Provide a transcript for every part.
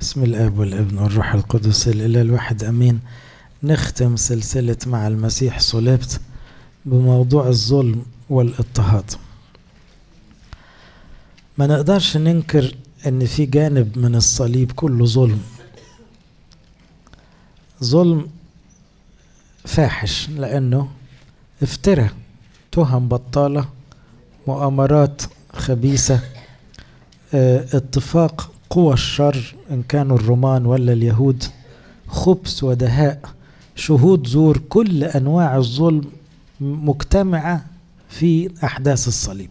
بسم الاب والابن والروح القدس الاله الواحد امين نختم سلسله مع المسيح صلبت بموضوع الظلم والاضطهاد ما نقدرش ننكر ان في جانب من الصليب كله ظلم ظلم فاحش لانه افترى تهم بطاله مؤامرات خبيثه آه، اتفاق قوى الشر إن كانوا الرومان ولا اليهود خبث ودهاء شهود زور كل أنواع الظلم مجتمعة في أحداث الصليب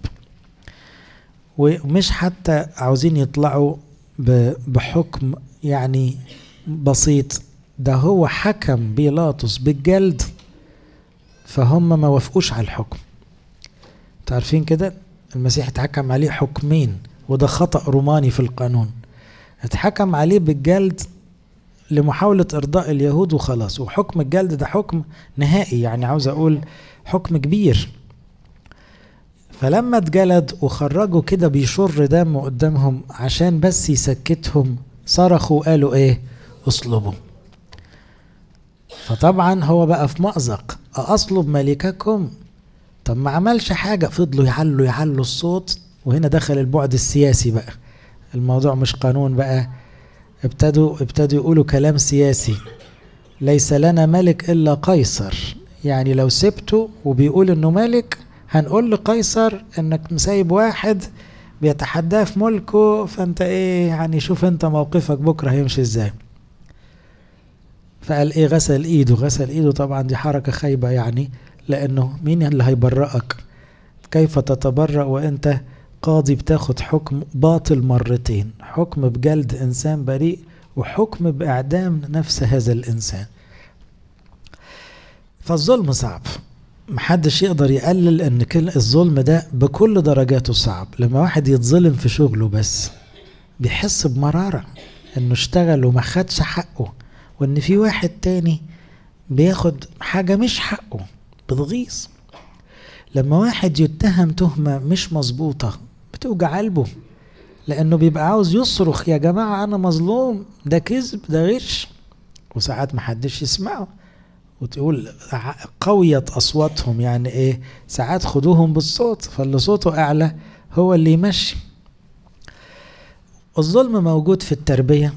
ومش حتى عاوزين يطلعوا بحكم يعني بسيط ده هو حكم بيلاطس بالجلد فهم ما وافقوش على الحكم تعرفين كده المسيح اتحكم عليه حكمين وده خطأ روماني في القانون اتحكم عليه بالجلد لمحاولة إرضاء اليهود وخلاص وحكم الجلد ده حكم نهائي يعني عاوز أقول حكم كبير فلما اتجلد وخرجوا كده بيشر دم قدامهم عشان بس يسكتهم صرخوا قالوا ايه اصلبوا فطبعا هو بقى في مأزق أصلب ملككم طب ما عملش حاجة فضلوا يعلوا يعلوا الصوت وهنا دخل البعد السياسي بقى الموضوع مش قانون بقى ابتدوا ابتدوا يقولوا كلام سياسي ليس لنا ملك الا قيصر يعني لو سبته وبيقول انه ملك هنقول لقيصر انك مسايب واحد بيتحداه في ملكه فانت ايه يعني شوف انت موقفك بكره هيمشي ازاي فقال ايه غسل ايده غسل ايده طبعا دي حركه خايبه يعني لانه مين اللي هيبرئك كيف تتبرأ وانت القاضي بتاخد حكم باطل مرتين حكم بجلد إنسان بريء وحكم بإعدام نفس هذا الإنسان فالظلم صعب محدش يقدر يقلل ان الظلم ده بكل درجاته صعب لما واحد يتظلم في شغله بس بيحس بمرارة انه اشتغل وما خدش حقه وان في واحد تاني بياخد حاجة مش حقه بتغيظ لما واحد يتهم تهمة مش مظبوطة بتوجع قلبه لانه بيبقى عاوز يصرخ يا جماعه انا مظلوم ده كذب ده غش وساعات محدش يسمعه وتقول قويت اصواتهم يعني ايه ساعات خدوهم بالصوت فاللي صوته اعلى هو اللي يمشي الظلم موجود في التربيه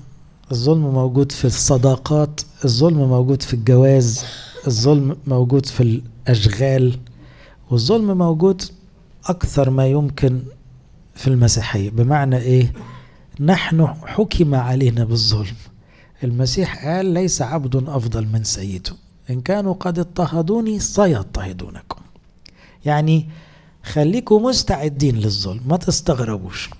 الظلم موجود في الصداقات الظلم موجود في الجواز الظلم موجود في الاشغال والظلم موجود اكثر ما يمكن في المسيحية بمعنى إيه نحن حكم علينا بالظلم المسيح قال ليس عبد أفضل من سيده إن كانوا قد اضطهدوني سيضطهدونكم يعني خليكم مستعدين للظلم ما تستغربوش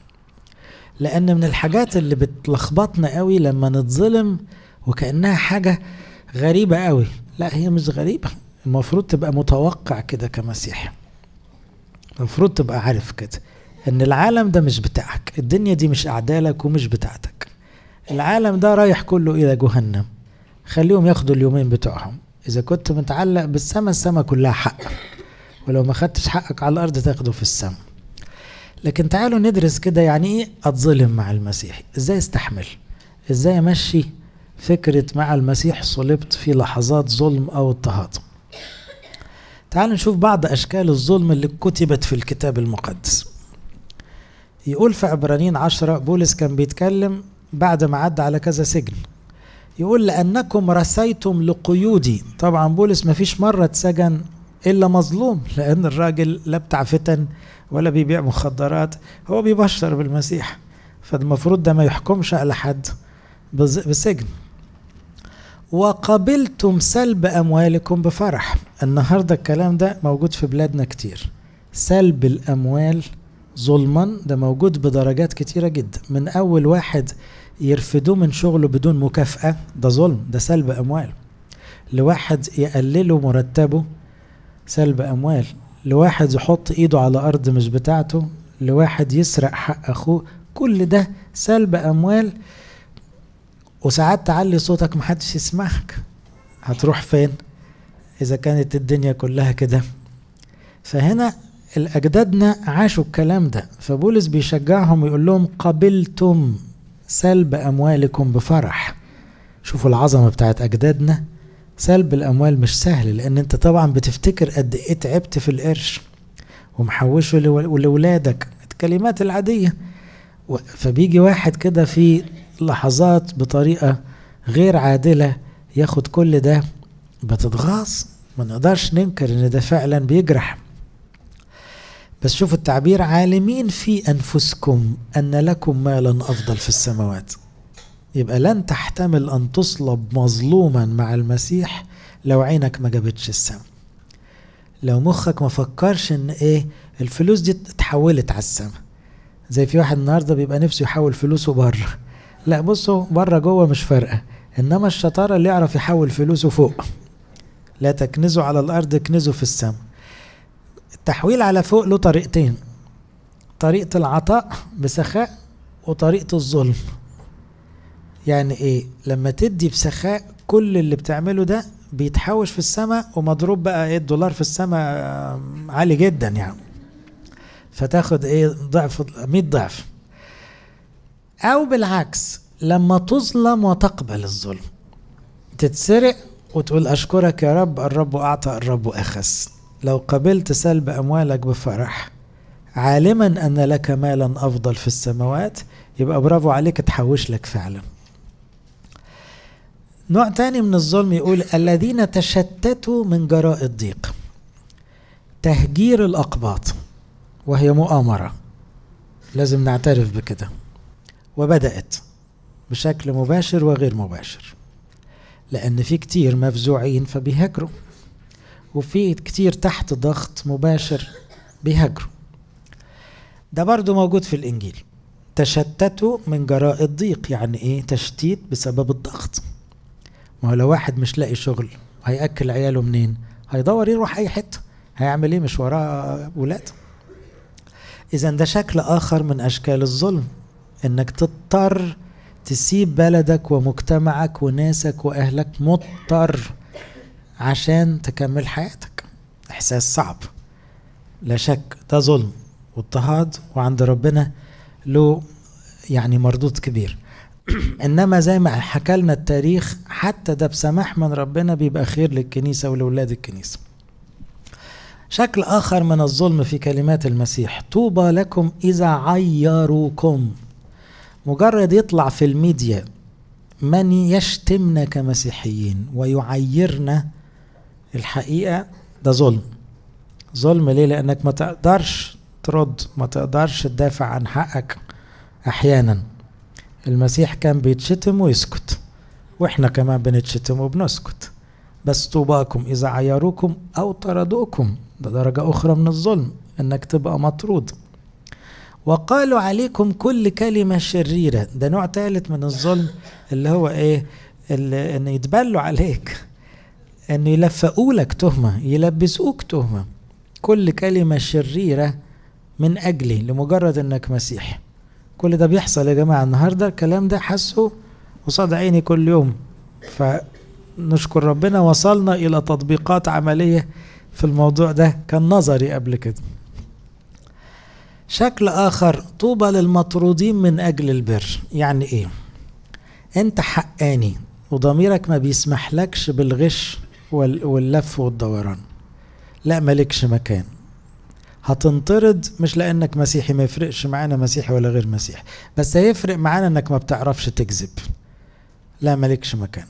لأن من الحاجات اللي بتلخبطنا قوي لما نتظلم وكأنها حاجة غريبة قوي لا هي مش غريبة المفروض تبقى متوقع كده كمسيحي المفروض تبقى عارف كده ان العالم ده مش بتاعك الدنيا دي مش اعدالك ومش بتاعتك العالم ده رايح كله الى جهنم خليهم ياخدوا اليومين بتوعهم اذا كنت متعلق بالسما السما كلها حق ولو ما خدتش حقك على الارض تاخده في السما لكن تعالوا ندرس كده يعني ايه اتظلم مع المسيح ازاي استحمل ازاي امشي فكرة مع المسيح صلبت في لحظات ظلم او اضطهاد تعالوا نشوف بعض اشكال الظلم اللي كتبت في الكتاب المقدس يقول في عبرانيين عشرة بولس كان بيتكلم بعد ما عدى على كذا سجن يقول لأنكم رسيتم لقيودي طبعا بولس ما فيش مرة اتسجن إلا مظلوم لأن الراجل لا بتاع فتن ولا بيبيع مخدرات هو بيبشر بالمسيح فالمفروض ده ما يحكمش على حد بسجن وقبلتم سلب أموالكم بفرح النهاردة الكلام ده موجود في بلادنا كتير سلب الأموال ظلما ده موجود بدرجات كتيرة جدا من أول واحد يرفدوه من شغله بدون مكافأة ده ظلم ده سلب أموال لواحد يقللوا مرتبه سلب أموال لواحد يحط إيده على أرض مش بتاعته لواحد يسرق حق أخوه كل ده سلب أموال وساعات تعلي صوتك محدش يسمعك هتروح فين إذا كانت الدنيا كلها كده فهنا الأجدادنا عاشوا الكلام ده فبولس بيشجعهم ويقول لهم قبلتم سلب أموالكم بفرح شوفوا العظمة بتاعت أجدادنا سلب الأموال مش سهل لأن أنت طبعا بتفتكر قد إيه تعبت في القرش ومحوشه لولادك الكلمات العادية فبيجي واحد كده في لحظات بطريقة غير عادلة ياخد كل ده بتتغاظ ما نقدرش ننكر ان ده فعلا بيجرح بس شوفوا التعبير عالمين في أنفسكم أن لكم مالا أفضل في السماوات يبقى لن تحتمل أن تصلب مظلوما مع المسيح لو عينك ما جابتش السماء لو مخك ما فكرش ان ايه الفلوس دي اتحولت على السماء زي في واحد النهارده بيبقى نفسه يحول فلوسه بره لا بصوا بره جوه مش فارقه انما الشطاره اللي يعرف يحول فلوسه فوق لا تكنزوا على الارض اكنزوا في السماء التحويل على فوق له طريقتين طريقة العطاء بسخاء وطريقة الظلم يعني ايه لما تدي بسخاء كل اللي بتعمله ده بيتحوش في السماء ومضروب بقى ايه الدولار في السماء عالي جدا يعني فتاخد ايه ضعف 100 ضعف او بالعكس لما تظلم وتقبل الظلم تتسرق وتقول اشكرك يا رب الرب اعطى الرب اخذ لو قبلت سلب أموالك بفرح عالما أن لك مالا أفضل في السماوات يبقى برافو عليك تحوش لك فعلا نوع تاني من الظلم يقول الذين تشتتوا من جراء الضيق تهجير الأقباط وهي مؤامرة لازم نعترف بكده وبدأت بشكل مباشر وغير مباشر لأن في كتير مفزوعين فبيهاجروا وفي كتير تحت ضغط مباشر بيهاجروا ده برضو موجود في الإنجيل تشتتوا من جراء الضيق يعني إيه تشتيت بسبب الضغط ما هو لو واحد مش لاقي شغل هيأكل عياله منين هيدور يروح أي حتة هيعمل إيه مش وراه ولاد إذا ده شكل آخر من أشكال الظلم إنك تضطر تسيب بلدك ومجتمعك وناسك وأهلك مضطر عشان تكمل حياتك احساس صعب لا شك ده ظلم واضطهاد وعند ربنا له يعني مردود كبير انما زي ما حكى لنا التاريخ حتى ده بسماح من ربنا بيبقى خير للكنيسه ولاولاد الكنيسه شكل اخر من الظلم في كلمات المسيح طوبى لكم اذا عيروكم مجرد يطلع في الميديا من يشتمنا كمسيحيين ويعيرنا الحقيقه ده ظلم ظلم ليه لانك ما تقدرش ترد ما تقدرش تدافع عن حقك احيانا المسيح كان بيتشتم ويسكت واحنا كمان بنتشتم وبنسكت بس طوباكم اذا عيروكم او طردوكم ده درجه اخرى من الظلم انك تبقى مطرود وقالوا عليكم كل كلمه شريره ده نوع ثالث من الظلم اللي هو ايه اللي ان يتبلوا عليك أنه يلفقوا لك تهمة يلبسوك تهمة كل كلمة شريرة من أجلي لمجرد أنك مسيحي كل ده بيحصل يا جماعة النهاردة الكلام ده حاسه قصاد عيني كل يوم فنشكر ربنا وصلنا إلى تطبيقات عملية في الموضوع ده كان نظري قبل كده شكل آخر طوبى للمطرودين من أجل البر يعني إيه؟ أنت حقاني وضميرك ما بيسمحلكش بالغش واللف والدوران لا مالكش مكان هتنطرد مش لانك مسيحي ما يفرقش معانا مسيحي ولا غير مسيحي بس هيفرق معانا انك ما بتعرفش تكذب لا مالكش مكان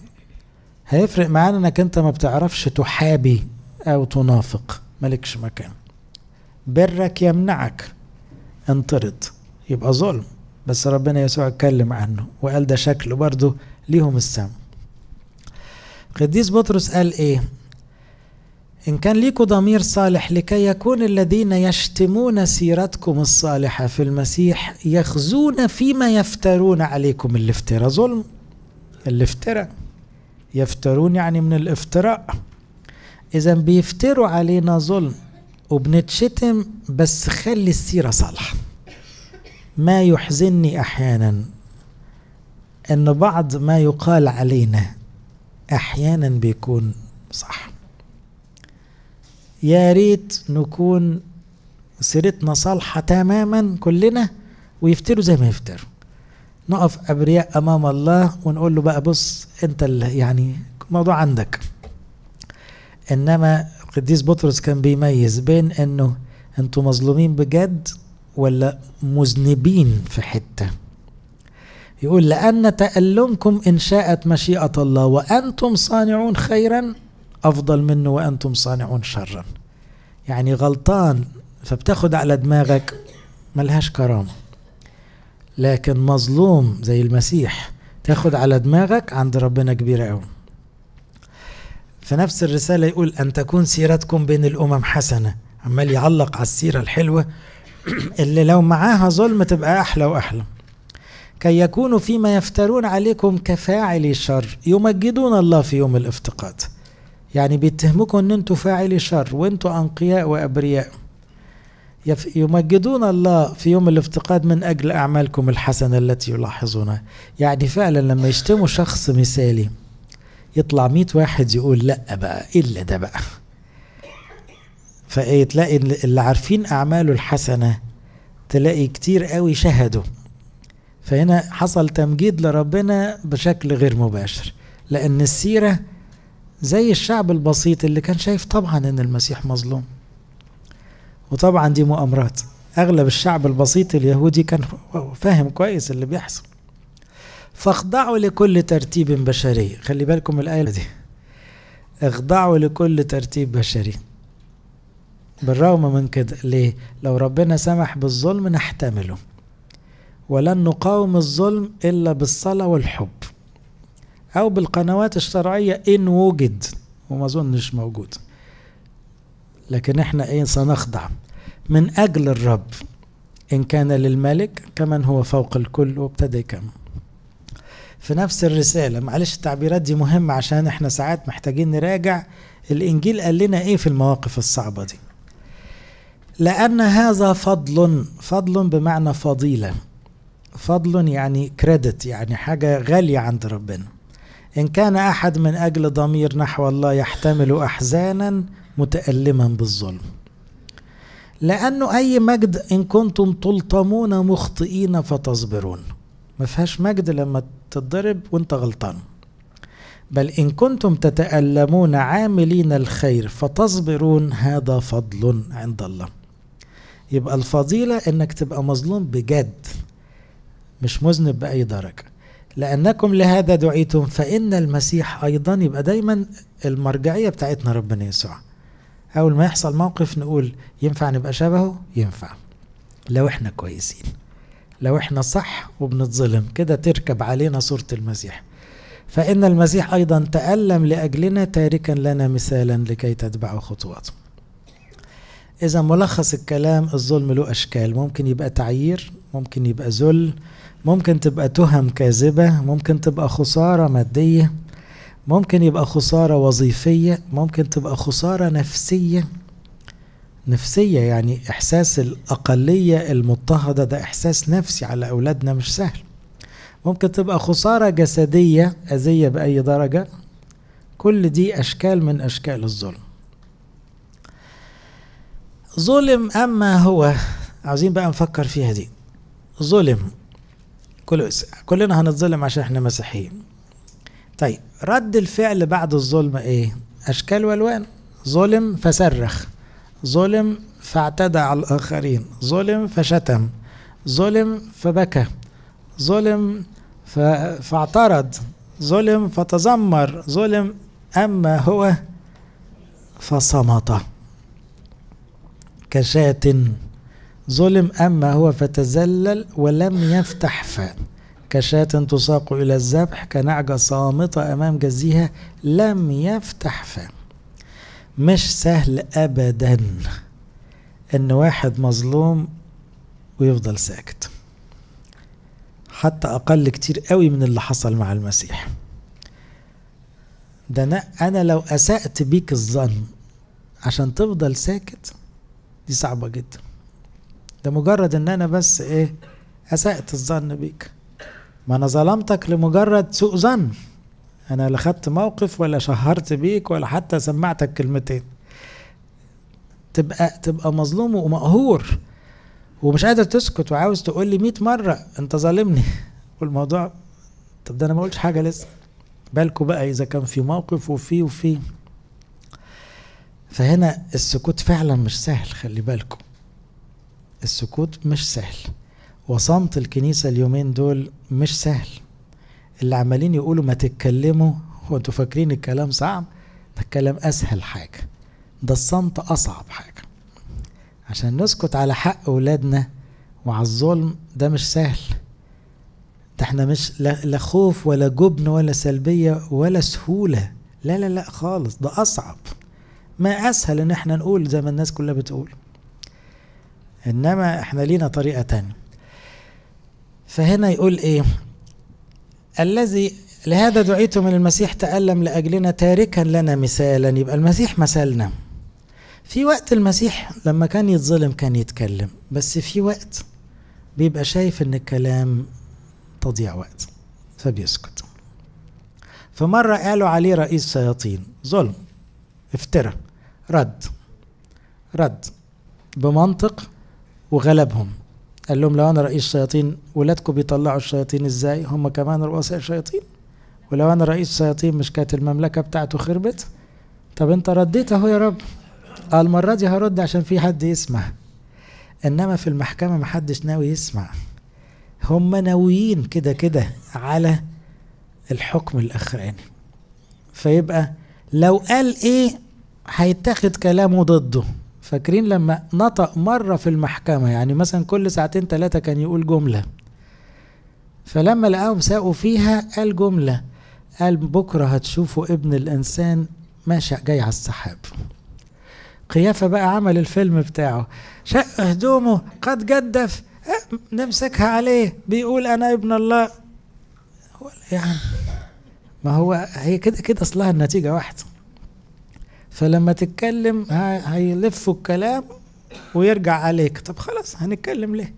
هيفرق معانا انك انت ما بتعرفش تحابي او تنافق مالكش مكان برك يمنعك انطرد يبقى ظلم بس ربنا يسوع اتكلم عنه وقال ده شكله برضه ليهم السم قديس بطرس قال ايه إن كان ليكم ضمير صالح لكي يكون الذين يشتمون سيرتكم الصالحة في المسيح يخزون فيما يفترون عليكم الافتراء ظلم الافتراء يفترون يعني من الافتراء إذا بيفتروا علينا ظلم وبنتشتم بس خلي السيرة صالحة ما يحزني أحيانا أن بعض ما يقال علينا احيانا بيكون صح يا ريت نكون سيرتنا صالحة تماما كلنا ويفتروا زي ما يفتروا نقف أبرياء أمام الله ونقول له بقى بص أنت اللي يعني موضوع عندك إنما القديس بطرس كان بيميز بين إنه أنتوا مظلومين بجد ولا مذنبين في حته يقول لأن تألمكم إن شاءت مشيئة الله وأنتم صانعون خيرا أفضل منه وأنتم صانعون شرا يعني غلطان فبتاخد على دماغك ملهاش كرامة لكن مظلوم زي المسيح تاخد على دماغك عند ربنا كبيرة قوي في نفس الرسالة يقول أن تكون سيرتكم بين الأمم حسنة عمال يعلق على السيرة الحلوة اللي لو معاها ظلم تبقى أحلى وأحلى كي يكونوا فيما يفترون عليكم كفاعلي شر يمجدون الله في يوم الافتقاد يعني بيتهمكم ان انتوا فاعلي شر وانتوا انقياء وابرياء يمجدون الله في يوم الافتقاد من اجل اعمالكم الحسنه التي يلاحظونها يعني فعلا لما يشتموا شخص مثالي يطلع 100 واحد يقول لا بقى الا ده بقى فايه تلاقي اللي عارفين اعماله الحسنه تلاقي كتير قوي شهدوا فهنا حصل تمجيد لربنا بشكل غير مباشر لأن السيرة زي الشعب البسيط اللي كان شايف طبعا أن المسيح مظلوم وطبعا دي مؤامرات أغلب الشعب البسيط اليهودي كان فاهم كويس اللي بيحصل فاخضعوا لكل ترتيب بشري خلي بالكم الآية دي اخضعوا لكل ترتيب بشري بالرغم من كده ليه لو ربنا سمح بالظلم نحتمله ولن نقاوم الظلم إلا بالصلاة والحب أو بالقنوات الشرعية إن وجد وما أظنش موجود لكن إحنا إيه سنخضع من أجل الرب إن كان للملك كمن هو فوق الكل وابتدى كم في نفس الرسالة معلش التعبيرات دي مهمة عشان إحنا ساعات محتاجين نراجع الإنجيل قال لنا إيه في المواقف الصعبة دي لأن هذا فضل فضل بمعنى فضيلة فضل يعني كريدت يعني حاجة غالية عند ربنا إن كان أحد من أجل ضمير نحو الله يحتمل أحزانا متألما بالظلم لأنه أي مجد إن كنتم تلطمون مخطئين فتصبرون ما فيهاش مجد لما تتضرب وانت غلطان بل إن كنتم تتألمون عاملين الخير فتصبرون هذا فضل عند الله يبقى الفضيلة إنك تبقى مظلوم بجد مش مذنب باي درجه لانكم لهذا دعيتم فان المسيح ايضا يبقى دايما المرجعيه بتاعتنا ربنا يسوع اول ما يحصل موقف نقول ينفع نبقى شبهه ينفع لو احنا كويسين لو احنا صح وبنتظلم كده تركب علينا صوره المسيح فان المسيح ايضا تالم لاجلنا تاركا لنا مثالا لكي تتبعوا خطواته إذا ملخص الكلام الظلم له أشكال ممكن يبقى تعيير ممكن يبقى ذل ممكن تبقى تهم كاذبة ممكن تبقى خسارة مادية ممكن يبقى خسارة وظيفية ممكن تبقى خسارة نفسية نفسية يعني إحساس الأقلية المضطهدة ده إحساس نفسي على أولادنا مش سهل ممكن تبقى خسارة جسدية أذية بأي درجة كل دي أشكال من أشكال الظلم ظلم أما هو عاوزين بقى نفكر فيها دي ظلم كل كلنا هنتظلم عشان احنا مسيحيين طيب رد الفعل بعد الظلم ايه اشكال والوان ظلم فصرخ ظلم فاعتدى على الاخرين ظلم فشتم ظلم فبكى ظلم ف... فاعترض ظلم فتذمر ظلم اما هو فصمت كشاة ظلم أما هو فتزلل ولم يفتح فاء كشاة تساق إلى الذبح كنعجة صامتة أمام جزيها لم يفتح فاء مش سهل أبدا إن واحد مظلوم ويفضل ساكت حتى أقل كتير قوي من اللي حصل مع المسيح ده أنا, أنا لو أسأت بيك الظن عشان تفضل ساكت دي صعبة جدا ده مجرد ان انا بس ايه اسأت الظن بيك ما انا ظلمتك لمجرد سوء ظن انا لا خدت موقف ولا شهرت بيك ولا حتى سمعتك كلمتين تبقى تبقى مظلوم ومقهور ومش قادر تسكت وعاوز تقول لي 100 مره انت ظالمني والموضوع طب ده انا ما قلتش حاجه لسه بالكوا بقى اذا كان في موقف وفي وفي فهنا السكوت فعلا مش سهل خلي بالكم السكوت مش سهل وصمت الكنيسة اليومين دول مش سهل اللي عمالين يقولوا ما تتكلموا وانتوا فاكرين الكلام صعب ده الكلام أسهل حاجة ده الصمت أصعب حاجة عشان نسكت على حق ولادنا وعلى الظلم ده مش سهل ده احنا مش لا خوف ولا جبن ولا سلبية ولا سهولة لا لا لا خالص ده أصعب ما اسهل ان احنا نقول زي ما الناس كلها بتقول انما احنا لينا طريقه تانية فهنا يقول ايه الذي لهذا دعيت من المسيح تألم لأجلنا تاركا لنا مثالا يبقى المسيح مثلنا في وقت المسيح لما كان يتظلم كان يتكلم بس في وقت بيبقى شايف ان الكلام تضيع وقت فبيسكت فمرة قالوا عليه رئيس شياطين ظلم افترى رد رد بمنطق وغلبهم قال لهم لو انا رئيس شياطين ولادكم بيطلعوا الشياطين ازاي هم كمان رؤساء شياطين ولو انا رئيس شياطين مش كانت المملكه بتاعته خربت طب انت رديت اهو يا رب المره دي هرد عشان في حد يسمع انما في المحكمه محدش ناوي يسمع هم ناويين كده كده على الحكم الاخراني فيبقى لو قال ايه هيتاخد كلامه ضده فاكرين لما نطق مرة في المحكمة يعني مثلا كل ساعتين ثلاثة كان يقول جملة فلما لقاهم ساقوا فيها قال جملة قال بكرة هتشوفوا ابن الإنسان ماشي جاي على السحاب قيافة بقى عمل الفيلم بتاعه شق هدومه قد جدف اه، نمسكها عليه بيقول أنا ابن الله يعني ما هو هي كده كده أصلها النتيجة واحدة فلما تتكلم هيلفوا الكلام ويرجع عليك طب خلاص هنتكلم ليه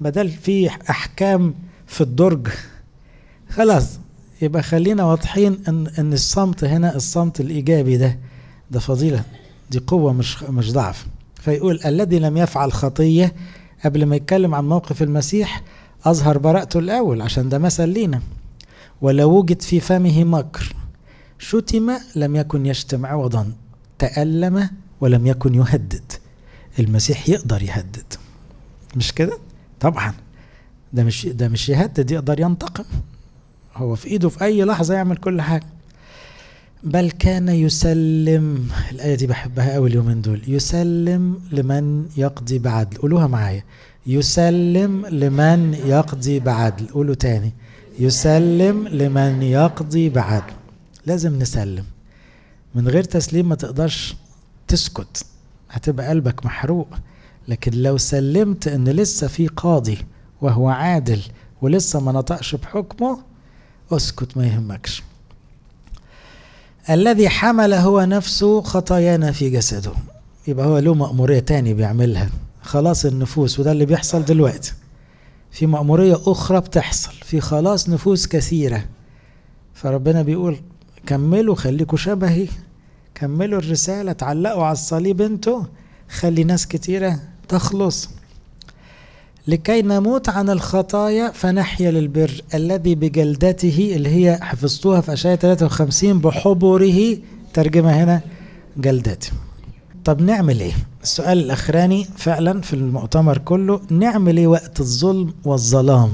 بدل في احكام في الدرج خلاص يبقى خلينا واضحين ان ان الصمت هنا الصمت الايجابي ده ده فضيله دي قوه مش مش ضعف فيقول الذي لم يفعل خطيه قبل ما يتكلم عن موقف المسيح اظهر براءته الاول عشان ده مثل لينا ولو وجد في فمه مكر شتم لم يكن يشتم عوضا تألم ولم يكن يهدد المسيح يقدر يهدد مش كده طبعا ده مش ده مش يهدد يقدر ينتقم هو في ايده في اي لحظه يعمل كل حاجه بل كان يسلم الايه دي بحبها قوي اليومين دول يسلم لمن يقضي بعدل قولوها معايا يسلم لمن يقضي بعدل قولوا تاني يسلم لمن يقضي بعدل لازم نسلم من غير تسليم ما تقدرش تسكت هتبقى قلبك محروق لكن لو سلمت ان لسه في قاضي وهو عادل ولسه ما نطقش بحكمه اسكت ما يهمكش الذي حمل هو نفسه خطايانا في جسده يبقى هو له مأمورية تاني بيعملها خلاص النفوس وده اللي بيحصل دلوقتي في مأمورية أخرى بتحصل في خلاص نفوس كثيرة فربنا بيقول كملوا خليكوا شبهي كملوا الرسالة تعلقوا على الصليب انتوا خلي ناس كتيرة تخلص لكي نموت عن الخطايا فنحيا للبر الذي بجلدته اللي هي حفظتوها في أشياء 53 بحبره ترجمة هنا جلدته طب نعمل ايه السؤال الاخراني فعلا في المؤتمر كله نعمل ايه وقت الظلم والظلام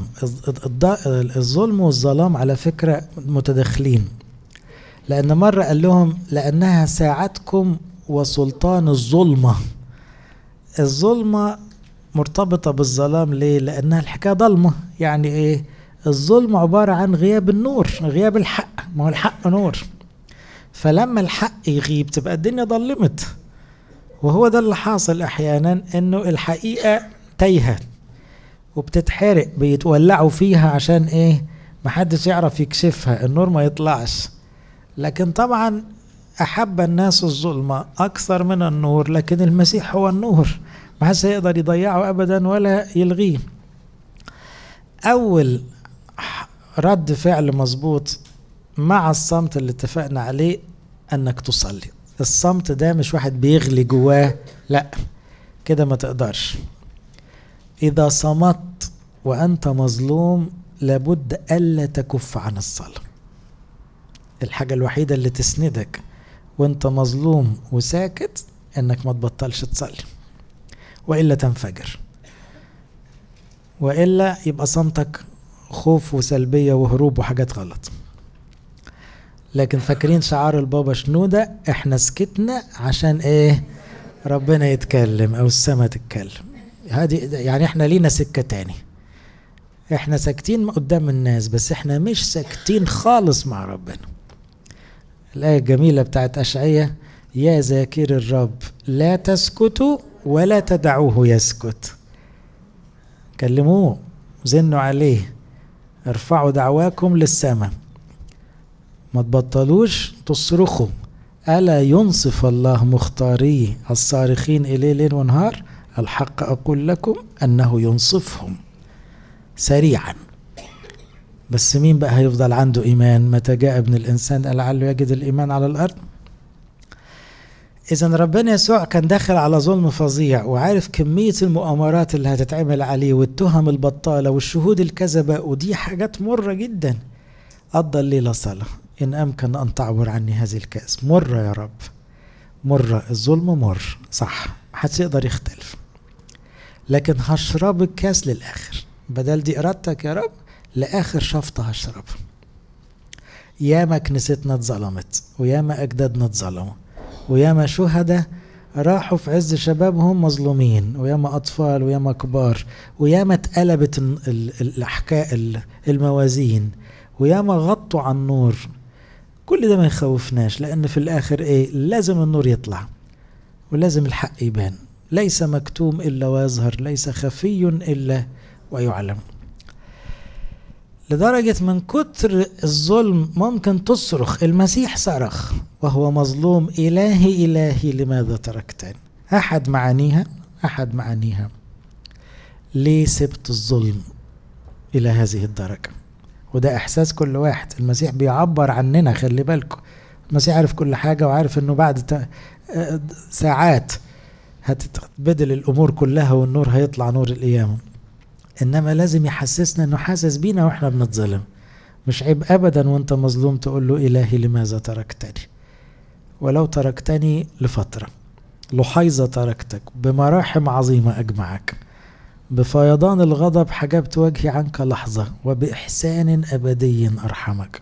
الظلم والظلام على فكرة متداخلين لأن مرة قال لهم لأنها ساعتكم وسلطان الظلمة الظلمة مرتبطة بالظلام ليه؟ لأنها الحكاية ضلمة يعني إيه؟ الظلم عبارة عن غياب النور غياب الحق ما هو الحق نور فلما الحق يغيب تبقى الدنيا ضلمت وهو ده اللي حاصل أحيانا إنه الحقيقة تايهة وبتتحرق بيتولعوا فيها عشان إيه؟ محدش يعرف يكشفها النور ما يطلعش لكن طبعا أحب الناس الظلمة أكثر من النور لكن المسيح هو النور ما حدش يضيعه أبدا ولا يلغيه أول رد فعل مظبوط مع الصمت اللي اتفقنا عليه انك تصلي الصمت ده مش واحد بيغلي جواه لا كده ما تقدرش اذا صمت وانت مظلوم لابد الا تكف عن الصلاه الحاجة الوحيدة اللي تسندك وانت مظلوم وساكت انك ما تبطلش تصلي والا تنفجر والا يبقى صمتك خوف وسلبيه وهروب وحاجات غلط لكن فاكرين شعار البابا شنودة احنا سكتنا عشان ايه ربنا يتكلم او السماء تتكلم هذه يعني احنا لينا سكه تاني احنا ساكتين قدام الناس بس احنا مش ساكتين خالص مع ربنا الآية الجميلة بتاعت أشعية يا ذاكر الرب لا تسكتوا ولا تدعوه يسكت كلموه زنوا عليه ارفعوا دعواكم للسماء ما تبطلوش تصرخوا ألا ينصف الله مختاري الصارخين إليه ليل ونهار الحق أقول لكم أنه ينصفهم سريعاً بس مين بقى هيفضل عنده إيمان متى جاء ابن الإنسان لعله يجد الإيمان على الأرض إذا ربنا يسوع كان داخل على ظلم فظيع وعارف كمية المؤامرات اللي هتتعمل عليه والتهم البطالة والشهود الكذبة ودي حاجات مرة جدا قضى الليلة صلاة إن أمكن أن تعبر عني هذه الكأس مرة يا رب مرة الظلم مر صح محدش يقدر يختلف لكن هشرب الكاس للآخر بدل دي إرادتك يا رب لآخر شفطة هشربها ياما كنيستنا اتظلمت وياما أجدادنا اتظلموا وياما شهداء راحوا في عز شبابهم مظلومين وياما أطفال وياما كبار وياما اتقلبت الأحكاء الموازين وياما غطوا على النور كل ده ما يخوفناش لأن في الآخر إيه لازم النور يطلع ولازم الحق يبان ليس مكتوم إلا ويظهر ليس خفي إلا ويعلم لدرجة من كتر الظلم ممكن تصرخ المسيح صرخ وهو مظلوم إلهي إلهي لماذا تركتني أحد معانيها أحد معانيها ليه سبت الظلم إلى هذه الدرجة وده إحساس كل واحد المسيح بيعبر عننا خلي بالكم المسيح عارف كل حاجة وعارف إنه بعد آه، ساعات هتتبدل الأمور كلها والنور هيطلع نور القيامة انما لازم يحسسنا انه حاسس بينا واحنا بنتظلم مش عيب ابدا وانت مظلوم تقول له الهي لماذا تركتني ولو تركتني لفتره لحيظه تركتك بمراحم عظيمه اجمعك بفيضان الغضب حجبت وجهي عنك لحظه وباحسان ابدي ارحمك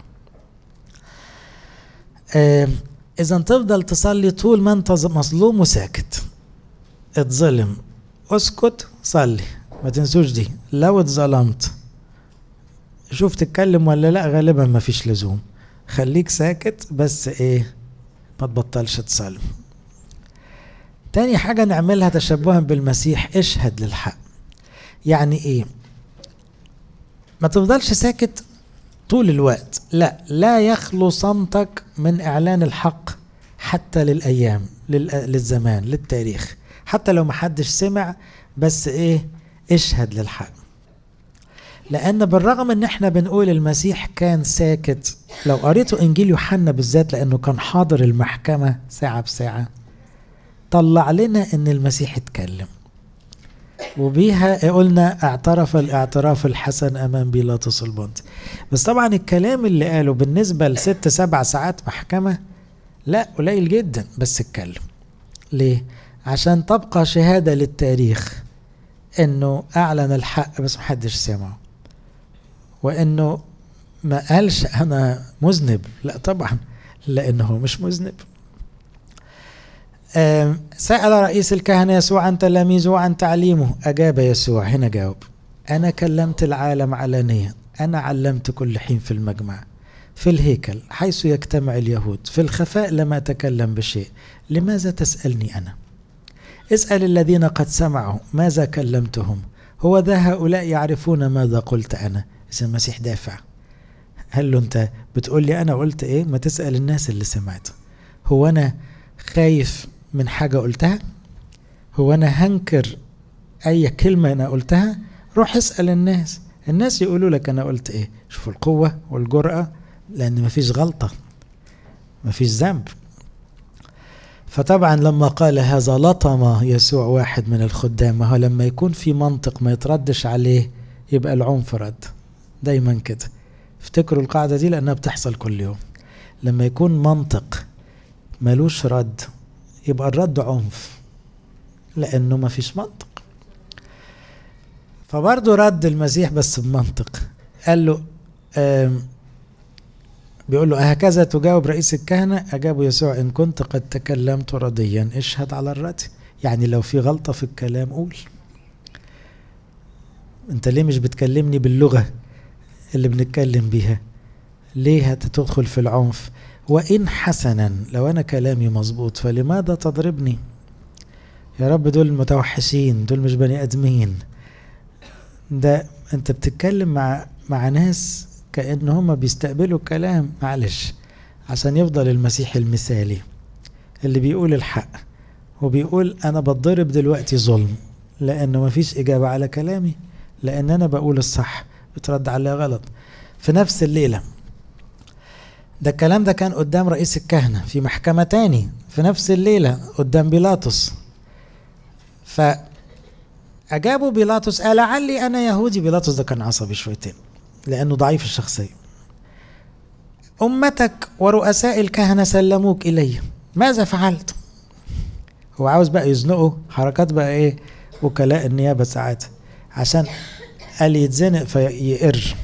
اذا تفضل تصلي طول ما انت مظلوم وساكت اتظلم اسكت صلي ما تنسوش دي لو اتظلمت شوف تتكلم ولا لا غالبا ما فيش لزوم خليك ساكت بس ايه ما تبطلش تسلم تاني حاجة نعملها تشبها بالمسيح اشهد للحق يعني ايه ما تفضلش ساكت طول الوقت لا لا يخلو صمتك من اعلان الحق حتى للايام للزمان للتاريخ حتى لو محدش سمع بس ايه اشهد للحق لأن بالرغم إن إحنا بنقول المسيح كان ساكت لو قريتوا إنجيل يوحنا بالذات لأنه كان حاضر المحكمة ساعة بساعة طلع لنا إن المسيح اتكلم وبيها قلنا اعترف الاعتراف الحسن امام بيلاطس البنطي بس طبعا الكلام اللي قاله بالنسبه لست سبع ساعات محكمه لا قليل جدا بس اتكلم ليه عشان تبقى شهاده للتاريخ انه اعلن الحق بس محدش سمعه وانه ما قالش انا مذنب لا طبعا لانه مش مذنب سأل رئيس الكهنة يسوع عن تلاميذه وعن تعليمه أجاب يسوع هنا جاوب أنا كلمت العالم علانية أنا علمت كل حين في المجمع في الهيكل حيث يجتمع اليهود في الخفاء لما أتكلم بشيء لماذا تسألني أنا؟ اسأل الذين قد سمعوا ماذا كلمتهم هو ذا هؤلاء يعرفون ماذا قلت أنا إذا المسيح دافع قال له أنت بتقول لي أنا قلت إيه ما تسأل الناس اللي سمعت هو أنا خايف من حاجة قلتها هو أنا هنكر أي كلمة أنا قلتها روح اسأل الناس الناس يقولوا لك أنا قلت إيه شوفوا القوة والجرأة لأن مفيش غلطة مفيش ذنب فطبعا لما قال هذا لطم يسوع واحد من الخدام ما هو لما يكون في منطق ما يتردش عليه يبقى العنف رد دايما كده افتكروا القاعدة دي لأنها بتحصل كل يوم لما يكون منطق ملوش رد يبقى الرد عنف لأنه ما فيش منطق فبرضه رد المسيح بس بمنطق قال له بيقول له أهكذا تجاوب رئيس الكهنة أجابه يسوع إن كنت قد تكلمت رضيا اشهد على الرد يعني لو في غلطة في الكلام قول أنت ليه مش بتكلمني باللغة اللي بنتكلم بيها ليه هتدخل في العنف وإن حسنا لو أنا كلامي مظبوط فلماذا تضربني يا رب دول متوحشين دول مش بني آدمين ده أنت بتتكلم مع مع ناس كأن هما بيستقبلوا الكلام معلش عشان يفضل المسيح المثالي اللي بيقول الحق وبيقول أنا بتضرب دلوقتي ظلم لأنه مفيش إجابة على كلامي لأن أنا بقول الصح بترد عليا غلط في نفس الليلة ده الكلام ده كان قدام رئيس الكهنة في محكمة تاني في نفس الليلة قدام بيلاطس فأجابوا بيلاطس ألعلي أنا يهودي بيلاطس ده كان عصبي شويتين لأنه ضعيف الشخصية أمتك ورؤساء الكهنة سلموك إلي ماذا فعلت؟ هو عاوز بقى يزنقه حركات بقى إيه وكلاء النيابة ساعات عشان قال يتزنق فيقر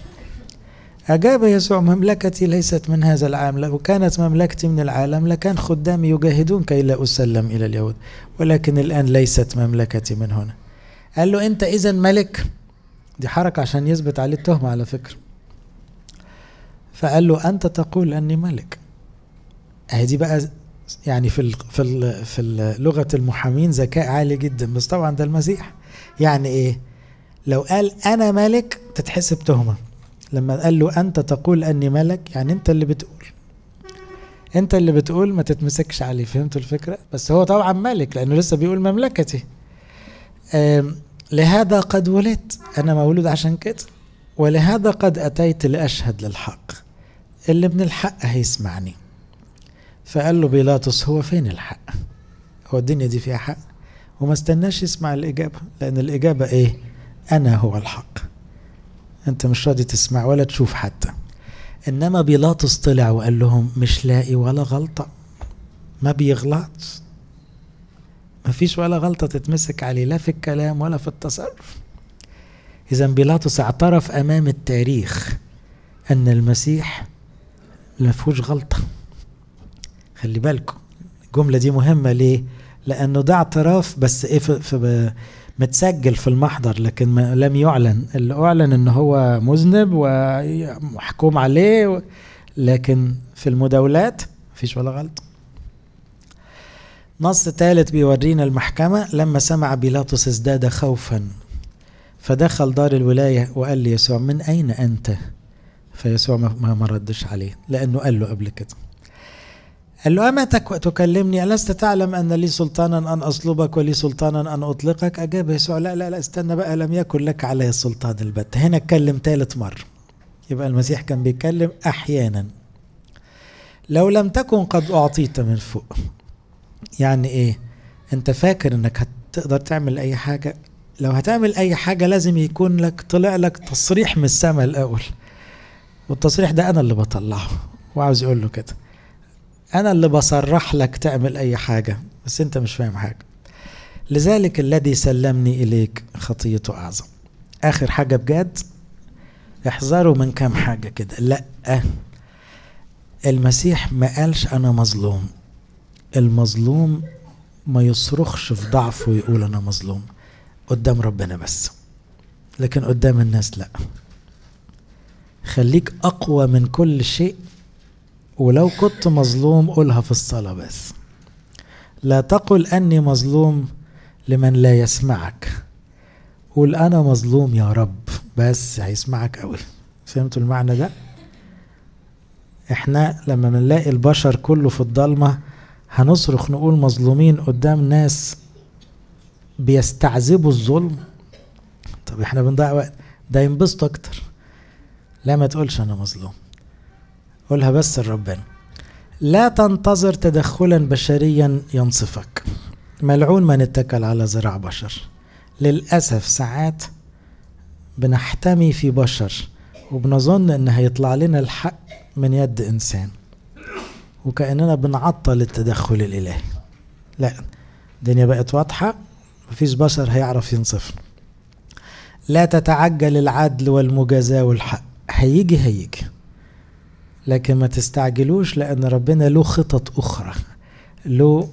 أجاب يسوع مملكتي ليست من هذا العام لو كانت مملكتي من العالم لكان خدامي يجاهدون كي لا أسلم إلى اليهود ولكن الآن ليست مملكتي من هنا قال له أنت إذا ملك دي حركة عشان يثبت عليه التهمة على فكرة فقال له أنت تقول أني ملك أهي دي بقى يعني في ال في ال في لغة المحامين ذكاء عالي جدا بس طبعا ده المسيح يعني إيه لو قال أنا ملك تتحسب تهمة لما قال له أنت تقول أني ملك يعني أنت اللي بتقول أنت اللي بتقول ما تتمسكش عليه فهمتوا الفكرة بس هو طبعا ملك لأنه لسه بيقول مملكتي لهذا قد ولدت أنا مولود عشان كده ولهذا قد أتيت لأشهد للحق اللي من الحق هيسمعني فقال له بيلاطس هو فين الحق هو الدنيا دي فيها حق وما استناش يسمع الإجابة لأن الإجابة إيه أنا هو الحق أنت مش راضي تسمع ولا تشوف حتى إنما بيلاطس طلع وقال لهم مش لاقي ولا غلطة ما بيغلطش مفيش ولا غلطة تتمسك عليه لا في الكلام ولا في التصرف إذا بيلاطس اعترف أمام التاريخ أن المسيح فيهوش غلطة خلي بالكم الجملة دي مهمة ليه؟ لأنه ده اعتراف بس إيه في, في متسجل في المحضر لكن ما لم يعلن اللي أعلن أن هو مذنب ومحكوم عليه لكن في المداولات مفيش ولا غلطه نص ثالث بيورينا المحكمة لما سمع بيلاطس ازداد خوفا فدخل دار الولاية وقال لي يسوع من أين أنت؟ فيسوع ما ردش عليه لأنه قال له قبل كده قال له أما تكلمني ألست تعلم أن لي سلطانا أن أصلبك ولي سلطانا أن أطلقك أجاب يسوع لا لا لا استنى بقى لم يكن لك علي السلطان البتة هنا اتكلم ثالث مرة يبقى المسيح كان بيتكلم أحيانا لو لم تكن قد أعطيت من فوق يعني ايه انت فاكر انك هتقدر تعمل اي حاجه لو هتعمل اي حاجه لازم يكون لك طلع لك تصريح من السماء الاول والتصريح ده انا اللي بطلعه وعاوز يقول له كده انا اللي بصرح لك تعمل اي حاجه بس انت مش فاهم حاجه لذلك الذي سلمني اليك خطيته اعظم اخر حاجه بجد احذروا من كام حاجه كده لا المسيح ما قالش انا مظلوم المظلوم ما يصرخش في ضعفه ويقول انا مظلوم قدام ربنا بس لكن قدام الناس لا خليك اقوى من كل شيء ولو كنت مظلوم قولها في الصلاه بس لا تقل اني مظلوم لمن لا يسمعك قول انا مظلوم يا رب بس هيسمعك قوي فهمتوا المعنى ده احنا لما بنلاقي البشر كله في الضلمه هنصرخ نقول مظلومين قدام ناس بيستعذبوا الظلم طب احنا بنضيع وقت ده ينبسط اكتر لا ما تقولش انا مظلوم قولها بس لربنا لا تنتظر تدخلا بشريا ينصفك ملعون من اتكل على زراع بشر للأسف ساعات بنحتمي في بشر وبنظن ان هيطلع لنا الحق من يد انسان وكأننا بنعطل التدخل الإلهي لا الدنيا بقت واضحة مفيش بشر هيعرف ينصفنا لا تتعجل العدل والمجازاة والحق هيجي هيجي لكن ما تستعجلوش لأن ربنا له خطط أخرى له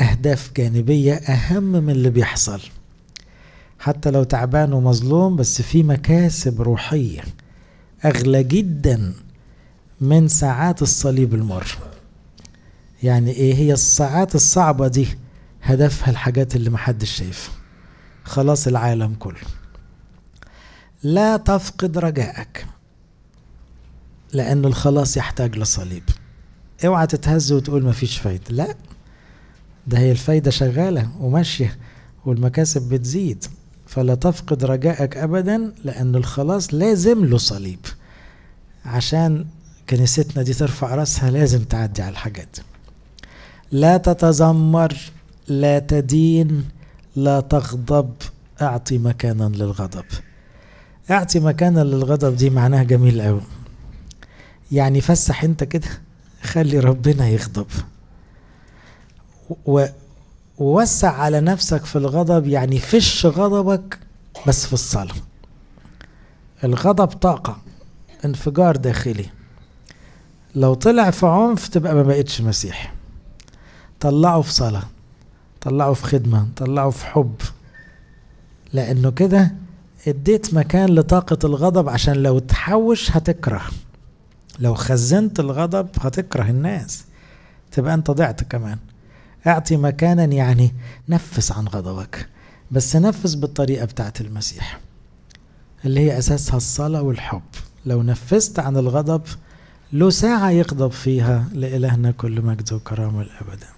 أهداف جانبية أهم من اللي بيحصل حتى لو تعبان ومظلوم بس في مكاسب روحية أغلى جداً من ساعات الصليب المر يعني ايه هي الساعات الصعبة دي هدفها الحاجات اللي محدش شايفها خلاص العالم كله لا تفقد رجائك لأن الخلاص يحتاج لصليب اوعى تتهز وتقول مفيش فايدة لا ده هي الفايدة شغالة وماشية والمكاسب بتزيد فلا تفقد رجائك أبدا لأن الخلاص لازم له صليب عشان كنيستنا دي ترفع راسها لازم تعدي على الحاجات دي لا تتذمر لا تدين لا تغضب اعطي مكانا للغضب اعطي مكانا للغضب دي معناها جميل قوي يعني فسح انت كده خلي ربنا يغضب و ووسع على نفسك في الغضب يعني فش غضبك بس في الصلاة الغضب طاقة انفجار داخلي لو طلع في عنف تبقى ما بقتش مسيحي طلعه في صلاة طلعه في خدمة طلعه في حب لأنه كده اديت مكان لطاقة الغضب عشان لو تحوش هتكره لو خزنت الغضب هتكره الناس تبقى انت ضعت كمان اعطي مكانا يعني نفس عن غضبك بس نفس بالطريقة بتاعت المسيح اللي هي أساسها الصلاة والحب لو نفست عن الغضب له ساعة يقضب فيها لإلهنا كل مجد وكرامة الأبدان